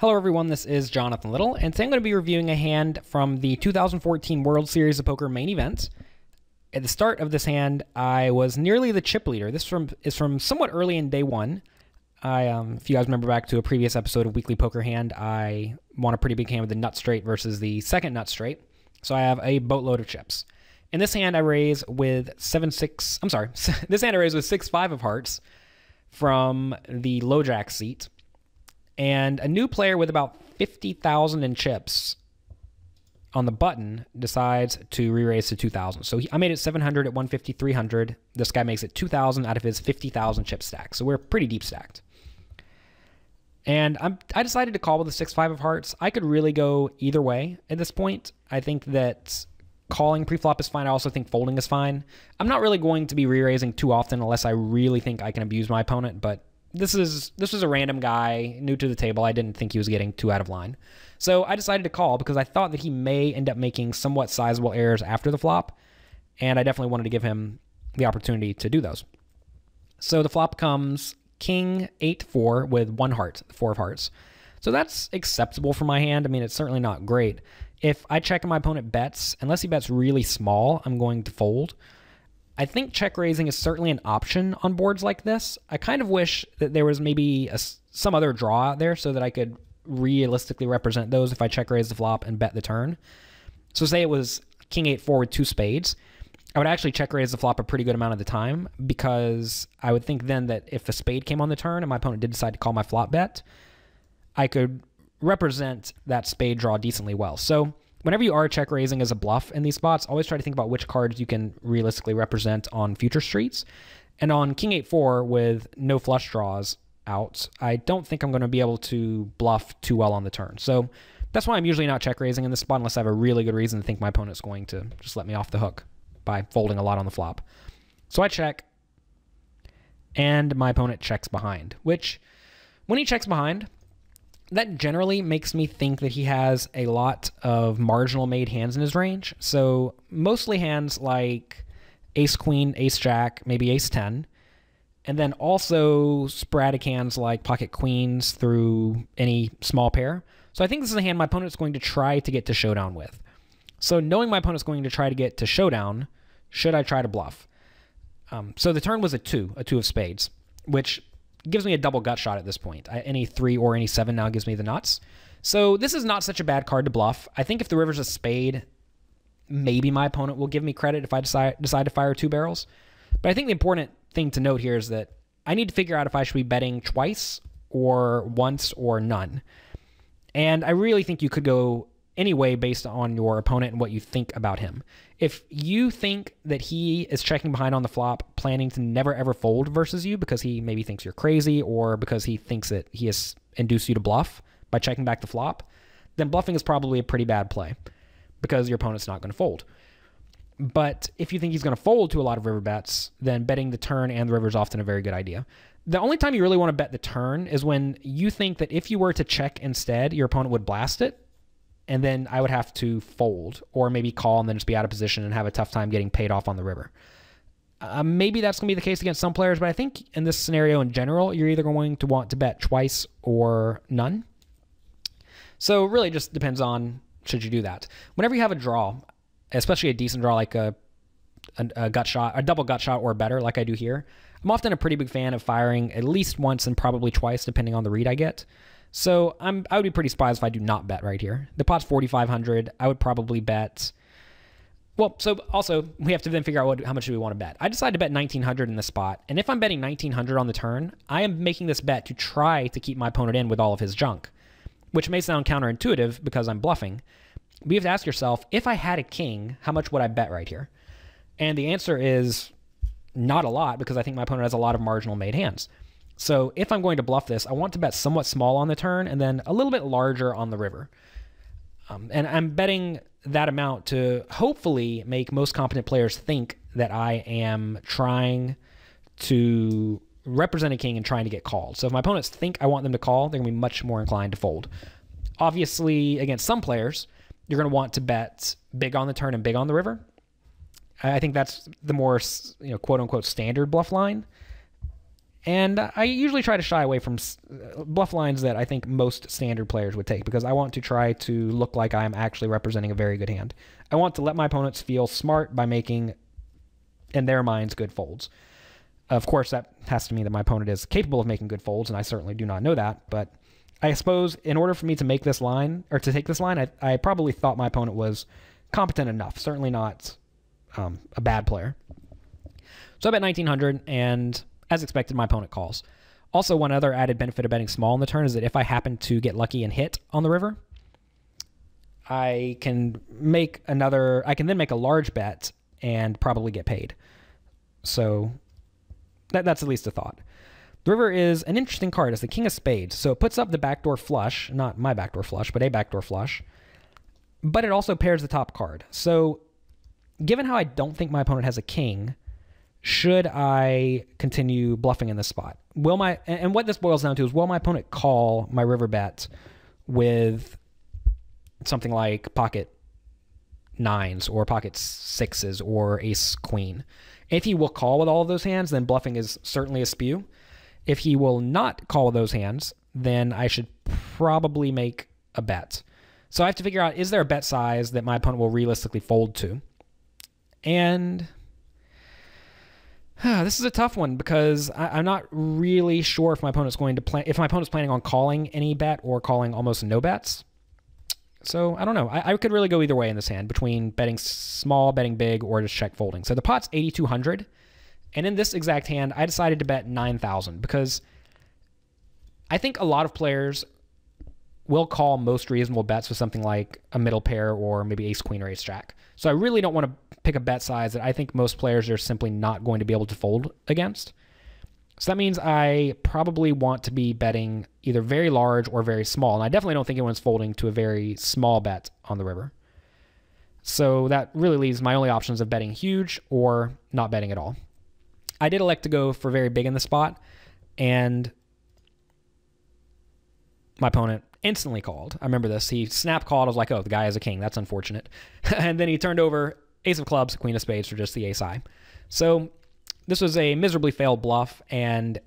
Hello everyone, this is Jonathan Little, and today I'm going to be reviewing a hand from the 2014 World Series of Poker main event. At the start of this hand, I was nearly the chip leader. This from is from somewhat early in day one. I, um, if you guys remember back to a previous episode of Weekly Poker Hand, I won a pretty big hand with the nut straight versus the second nut straight. So I have a boatload of chips. In this hand, I raise with seven six. I'm sorry. this hand I raise with six five of hearts from the low jack seat and a new player with about 50,000 in chips on the button decides to re-raise to 2,000. So he, I made it 700 at 150, 300. This guy makes it 2,000 out of his 50,000 chip stack. So we're pretty deep stacked. And I'm, i decided to call with a six five of hearts. I could really go either way at this point. I think that calling preflop is fine. I also think folding is fine. I'm not really going to be re-raising too often unless I really think I can abuse my opponent, but this is this was a random guy new to the table. I didn't think he was getting too out of line. So I decided to call because I thought that he may end up making somewhat sizable errors after the flop, and I definitely wanted to give him the opportunity to do those. So the flop comes king 8-4 with one heart, four of hearts. So that's acceptable for my hand. I mean, it's certainly not great. If I check and my opponent bets, unless he bets really small, I'm going to fold. I think check raising is certainly an option on boards like this. I kind of wish that there was maybe a, some other draw out there so that I could realistically represent those if I check raise the flop and bet the turn. So say it was king eight four with two spades. I would actually check raise the flop a pretty good amount of the time because I would think then that if a spade came on the turn and my opponent did decide to call my flop bet, I could represent that spade draw decently well. So whenever you are check raising as a bluff in these spots, always try to think about which cards you can realistically represent on future streets. And on King 8 4 with no flush draws out, I don't think I'm going to be able to bluff too well on the turn. So that's why I'm usually not check raising in this spot unless I have a really good reason to think my opponent's going to just let me off the hook by folding a lot on the flop. So I check, and my opponent checks behind, which when he checks behind, that generally makes me think that he has a lot of marginal made hands in his range. So mostly hands like ace queen, ace jack, maybe ace 10. And then also sporadic hands like pocket queens through any small pair. So I think this is a hand my opponent's going to try to get to showdown with. So knowing my opponent's going to try to get to showdown, should I try to bluff? Um, so the turn was a two, a two of spades, which gives me a double gut shot at this point. I, any three or any seven now gives me the nuts. So this is not such a bad card to bluff. I think if the river's a spade, maybe my opponent will give me credit if I decide decide to fire two barrels. But I think the important thing to note here is that I need to figure out if I should be betting twice or once or none. And I really think you could go anyway based on your opponent and what you think about him. If you think that he is checking behind on the flop, planning to never ever fold versus you because he maybe thinks you're crazy or because he thinks that he has induced you to bluff by checking back the flop, then bluffing is probably a pretty bad play because your opponent's not going to fold. But if you think he's going to fold to a lot of river bets, then betting the turn and the river is often a very good idea. The only time you really want to bet the turn is when you think that if you were to check instead, your opponent would blast it and then I would have to fold or maybe call and then just be out of position and have a tough time getting paid off on the river. Uh, maybe that's going to be the case against some players, but I think in this scenario in general, you're either going to want to bet twice or none. So really just depends on should you do that. Whenever you have a draw, especially a decent draw like a, a, a gut shot, a double gut shot or better like I do here, I'm often a pretty big fan of firing at least once and probably twice depending on the read I get. So I'm I would be pretty surprised if I do not bet right here. The pot's 4,500. I would probably bet. Well, so also we have to then figure out what how much do we want to bet. I decided to bet 1900 in the spot, and if I'm betting 1900 on the turn, I am making this bet to try to keep my opponent in with all of his junk, which may sound counterintuitive because I'm bluffing. But you have to ask yourself, if I had a king, how much would I bet right here? And the answer is not a lot because I think my opponent has a lot of marginal made hands. So if I'm going to bluff this, I want to bet somewhat small on the turn and then a little bit larger on the river. Um, and I'm betting that amount to hopefully make most competent players think that I am trying to represent a king and trying to get called. So if my opponents think I want them to call, they're going to be much more inclined to fold. Obviously, against some players, you're going to want to bet big on the turn and big on the river. I think that's the more, you know, quote unquote standard bluff line. And I usually try to shy away from bluff lines that I think most standard players would take because I want to try to look like I'm actually representing a very good hand. I want to let my opponents feel smart by making, in their minds, good folds. Of course, that has to mean that my opponent is capable of making good folds, and I certainly do not know that. But I suppose in order for me to make this line, or to take this line, I, I probably thought my opponent was competent enough, certainly not um, a bad player. So I bet 1900 and as expected, my opponent calls. Also, one other added benefit of betting small in the turn is that if I happen to get lucky and hit on the river, I can make another. I can then make a large bet and probably get paid. So that, that's at least a thought. The river is an interesting card. It's the king of spades, so it puts up the backdoor flush, not my backdoor flush, but a backdoor flush. But it also pairs the top card. So, given how I don't think my opponent has a king, should I continue bluffing in this spot? Will my and what this boils down to is will my opponent call my river bet with something like pocket nines or pocket sixes or ace queen? If he will call with all of those hands, then bluffing is certainly a spew. If he will not call with those hands, then I should probably make a bet. So I have to figure out is there a bet size that my opponent will realistically fold to? And this is a tough one because I, am not really sure if my opponent's going to plan if my opponent's planning on calling any bet or calling almost no bets. So I don't know. I, I could really go either way in this hand between betting small, betting big, or just check folding. So the pot's 8,200, and in this exact hand, I decided to bet 9,000 because I think a lot of players will call most reasonable bets with something like a middle pair or maybe ace queen or ace jack. So I really don't want to pick a bet size that I think most players are simply not going to be able to fold against. So that means I probably want to be betting either very large or very small. And I definitely don't think anyone's folding to a very small bet on the river. So that really leaves my only options of betting huge or not betting at all. I did elect to go for very big in the spot, and my opponent instantly called. I remember this. He snap called. I was like, oh, the guy is a king. That's unfortunate. and then he turned over ace of clubs, queen of spades for just the ace high. So this was a miserably failed bluff, and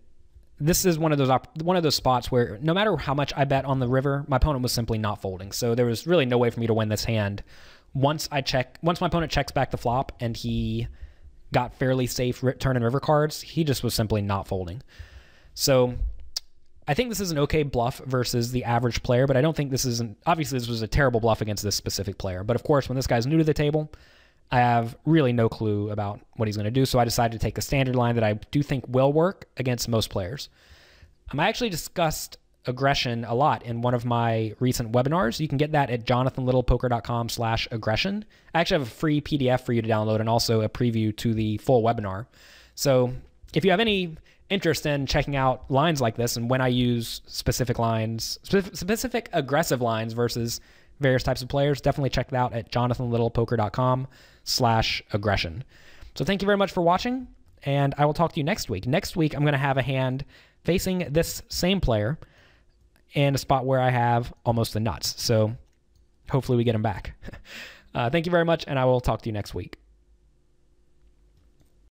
this is one of those one of those spots where no matter how much I bet on the river, my opponent was simply not folding. So there was really no way for me to win this hand. Once I check, once my opponent checks back the flop, and he got fairly safe turn and river cards, he just was simply not folding. So I think this is an okay bluff versus the average player, but I don't think this is an. Obviously, this was a terrible bluff against this specific player. But of course, when this guy's new to the table, I have really no clue about what he's going to do. So I decided to take the standard line that I do think will work against most players. Um, I actually discussed aggression a lot in one of my recent webinars. You can get that at jonathanlittlepoker.com slash aggression. I actually have a free PDF for you to download and also a preview to the full webinar. So if you have any interest in checking out lines like this and when I use specific lines, specific aggressive lines versus various types of players, definitely check that out at jonathanlittlepoker.com slash aggression. So thank you very much for watching, and I will talk to you next week. Next week, I'm going to have a hand facing this same player in a spot where I have almost the nuts. So hopefully we get him back. uh, thank you very much, and I will talk to you next week.